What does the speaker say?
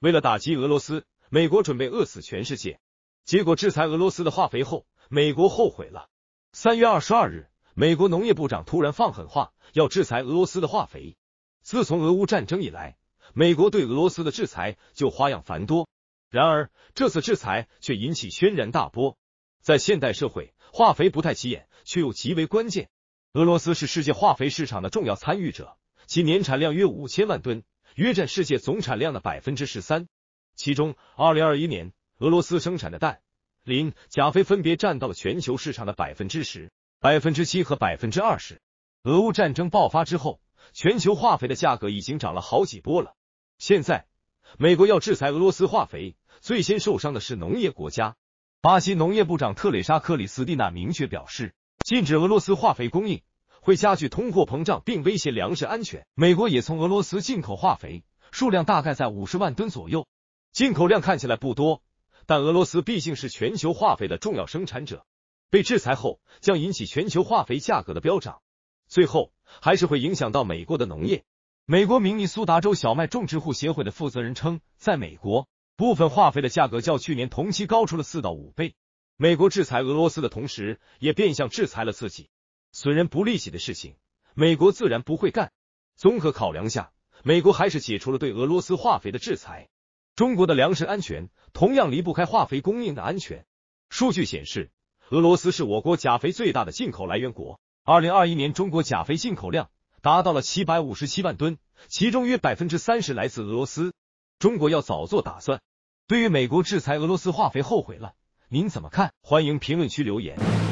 为了打击俄罗斯，美国准备饿死全世界。结果制裁俄罗斯的化肥后，美国后悔了。三月二十二日，美国农业部长突然放狠话，要制裁俄罗斯的化肥。自从俄乌战争以来，美国对俄罗斯的制裁就花样繁多。然而，这次制裁却引起轩然大波。在现代社会，化肥不太起眼，却又极为关键。俄罗斯是世界化肥市场的重要参与者，其年产量约五千万吨。约占世界总产量的百分之十三，其中，二零二一年俄罗斯生产的氮、磷、钾肥分别占到了全球市场的百分之十、百分之七和百分之二十。俄乌战争爆发之后，全球化肥的价格已经涨了好几波了。现在，美国要制裁俄罗斯化肥，最先受伤的是农业国家。巴西农业部长特蕾莎·克里斯蒂娜明确表示，禁止俄罗斯化肥供应。会加剧通货膨胀，并威胁粮食安全。美国也从俄罗斯进口化肥，数量大概在五十万吨左右。进口量看起来不多，但俄罗斯毕竟是全球化肥的重要生产者。被制裁后，将引起全球化肥价格的飙涨，最后还是会影响到美国的农业。美国明尼苏达州小麦种植户协会的负责人称，在美国，部分化肥的价格较去年同期高出了四到五倍。美国制裁俄罗斯的同时，也变相制裁了自己。损人不利己的事情，美国自然不会干。综合考量下，美国还是解除了对俄罗斯化肥的制裁。中国的粮食安全同样离不开化肥供应的安全。数据显示，俄罗斯是我国钾肥最大的进口来源国。二零二一年，中国钾肥进口量达到了七百五十七万吨，其中约百分之三十来自俄罗斯。中国要早做打算。对于美国制裁俄罗斯化肥后悔了，您怎么看？欢迎评论区留言。